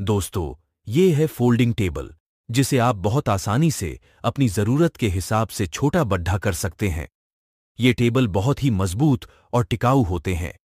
दोस्तों ये है फोल्डिंग टेबल जिसे आप बहुत आसानी से अपनी ज़रूरत के हिसाब से छोटा बड्ढा कर सकते हैं ये टेबल बहुत ही मजबूत और टिकाऊ होते हैं